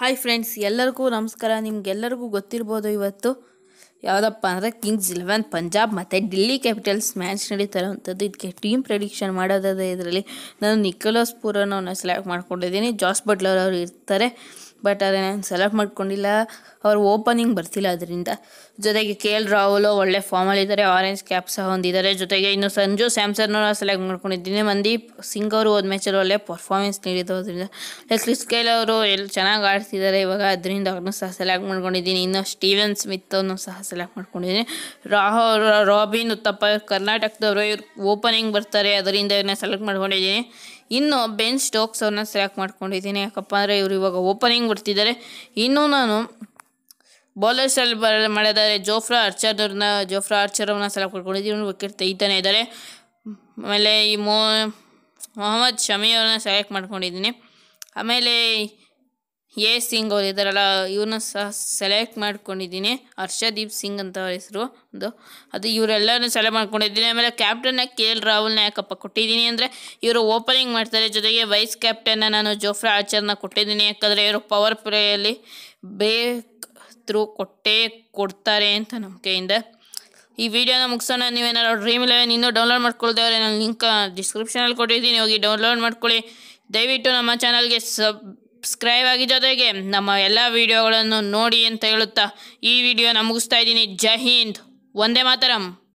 hi friends ಎಲ್ಲರಿಗೂ ನಮಸ್ಕಾರ ನಿಮ್ಗೆಲ್ಲರಿಗೂ ಗೊತ್ತಿರ್ಬೋದು ಇವತ್ತು ಯಾವುದಪ್ಪ ಅಂದರೆ ಕಿಂಗ್ಸ್ ಇಲೆವೆನ್ ಪಂಜಾಬ್ ಮತ್ತು ಡೆಲ್ಲಿ ಕ್ಯಾಪಿಟಲ್ಸ್ ಮ್ಯಾಚ್ ನಡೀತಾರಂಥದ್ದು ಇದಕ್ಕೆ ಟೀಮ್ ಪ್ರೆಡಿಕ್ಷನ್ ಮಾಡೋದೇ ಇದರಲ್ಲಿ ನಾನು ನಿಕೋಲಸ್ ಪೂರನ್ನು ಸೆಲೆಕ್ಟ್ ಮಾಡ್ಕೊಂಡಿದ್ದೀನಿ ಜಾಸ್ ಬಟ್ಲರ್ ಅವರು ಇರ್ತಾರೆ ಬಟ್ ಆದರೆ ನಾನು ಸೆಲೆಕ್ಟ್ ಮಾಡ್ಕೊಂಡಿಲ್ಲ ಅವ್ರ ಓಪನಿಂಗ್ ಬರ್ತಿಲ್ಲ ಅದರಿಂದ ಜೊತೆಗೆ ಕೆ ಎಲ್ ರಾಹುಲು ಒಳ್ಳೆ ಫಾರ್ಮಲ್ಲಿದ್ದಾರೆ ಆರೆಂಜ್ ಕ್ಯಾಪ್ ಸಹ ಹೊಂದಿದ್ದಾರೆ ಜೊತೆಗೆ ಇನ್ನು ಸಂಜು ಸ್ಯಾಮ್ಸರ್ನೂ ಸೆಲೆಕ್ಟ್ ಮಾಡ್ಕೊಂಡಿದ್ದೀನಿ ಮಂದೀಪ್ ಸಿಂಗ್ ಅವರು ಹೋದ ಮ್ಯಾಚಲ್ಲಿ ಒಳ್ಳೆ ಪರ್ಫಾರ್ಮೆನ್ಸ್ ನೀಡಿದ್ರಿಂದ ಕ್ರಿಸ್ ಕೈಲ್ ಅವರು ಎಲ್ಲಿ ಚೆನ್ನಾಗಿ ಆಡ್ತಿದ್ದಾರೆ ಇವಾಗ ಅದರಿಂದ ಅವ್ರನ್ನೂ ಸಹ ಸೆಲೆಕ್ಟ್ ಮಾಡ್ಕೊಂಡಿದ್ದೀನಿ ಇನ್ನು ಸ್ಟೀವನ್ ಸ್ಮಿತ್ ಅವನು ಸಹ ಸೆಲೆಕ್ಟ್ ಮಾಡ್ಕೊಂಡಿದ್ದೀನಿ ರಾಹು ರಾಬಿನ್ ಉತ್ತಪ್ಪ ಕರ್ನಾಟಕದವರು ಇವ್ರು ಓಪನಿಂಗ್ ಬರ್ತಾರೆ ಅದರಿಂದ ಇವ್ರನ್ನ ಸೆಲೆಕ್ಟ್ ಮಾಡ್ಕೊಂಡಿದ್ದೀನಿ ಇನ್ನು ಬೆನ್ ಸ್ಟೋಕ್ಸ್ ಅವ್ರನ್ನ ಸೆಲೆಕ್ಟ್ ಮಾಡ್ಕೊಂಡಿದ್ದೀನಿ ಯಾಕಪ್ಪ ಅಂದರೆ ಇವರು ಇವಾಗ ಓಪನಿಂಗ್ ಬಿಡ್ತಿದ್ದಾರೆ ಇನ್ನೂ ನಾನು ಬೌಲರ್ಸಲ್ಲಿ ಬರ ಮಾಡಿದ್ದಾರೆ ಜೋಫ್ರಾ ಅರ್ಚರ್ನ ಜೋಫ್ರಾ ಅರ್ಚರ್ ಅವ್ರನ್ನ ಸೆಲೆಕ್ಟ್ ಮಾಡ್ಕೊಂಡಿದ್ದೀನಿ ವಿಕೆಟ್ ತೆಗಿತಾನೆ ಇದ್ದಾರೆ ಆಮೇಲೆ ಈ ಮೊಹಮ್ಮದ್ ಶಮಿ ಅವ್ರನ್ನ ಸೆಲೆಕ್ಟ್ ಮಾಡ್ಕೊಂಡಿದ್ದೀನಿ ಆಮೇಲೆ ಎ ಸಿಂಗ್ ಅವರು ಇದ್ದಾರಲ್ಲ ಇವ್ರನ್ನ ಸಹ ಸೆಲೆಕ್ಟ್ ಮಾಡ್ಕೊಂಡಿದ್ದೀನಿ ಹರ್ಷದೀಪ್ ಸಿಂಗ್ ಅಂತ ಅವ್ರ ಹೆಸರು ಒಂದು ಅದು ಇವರೆಲ್ಲರನ್ನೂ ಸೆಲೆಕ್ಟ್ ಮಾಡ್ಕೊಂಡಿದ್ದೀನಿ ಆಮೇಲೆ ಕ್ಯಾಪ್ಟನ್ನ ಕೆ ಎಲ್ ರಾಹುಲ್ನ ಯಾಕಪ್ಪ ಕೊಟ್ಟಿದ್ದೀನಿ ಅಂದರೆ ಇವರು ಓಪನಿಂಗ್ ಮಾಡ್ತಾರೆ ಜೊತೆಗೆ ವೈಸ್ ಕ್ಯಾಪ್ಟನ್ನ ನಾನು ಜೋಫ್ರಾ ಆರ್ಚರ್ನ ಕೊಟ್ಟಿದ್ದೀನಿ ಯಾಕಂದರೆ ಇವರು ಪವರ್ ಪ್ಲೇಯಲ್ಲಿ ತ್ರೂ ಕೊಟ್ಟೇ ಕೊಡ್ತಾರೆ ಅಂತ ನಂಬಿಕೆಯಿಂದ ಈ ವಿಡಿಯೋನ ಮುಗಿಸೋಣ ನೀವೇನಾದ್ರು ಡ್ರೀಮ್ ಇಲೆವೆನ್ ಇನ್ನೂ ಡೌನ್ಲೋಡ್ ಮಾಡ್ಕೊಳ್ದೇವ್ರೆ ನಾನು ಲಿಂಕ್ ಡಿಸ್ಕ್ರಿಪ್ಷನಲ್ಲಿ ಕೊಟ್ಟಿದ್ದೀನಿ ಹೋಗಿ ಡೌನ್ಲೋಡ್ ಮಾಡ್ಕೊಳ್ಳಿ ದಯವಿಟ್ಟು ನಮ್ಮ ಚಾನಲ್ಗೆ ಸಬ್ ಸಬ್ಸ್ಕ್ರೈಬ್ ಆಗಿ ಜೊತೆಗೆ ನಮ್ಮ ಎಲ್ಲ ವಿಡಿಯೋಗಳನ್ನು ನೋಡಿ ಅಂತ ಹೇಳುತ್ತಾ ಈ ವಿಡಿಯೋನ ಮುಗಿಸ್ತಾ ಇದ್ದೀನಿ ಜೈ ಹಿಂದ್ ಒಂದೇ ಮಾತರಂ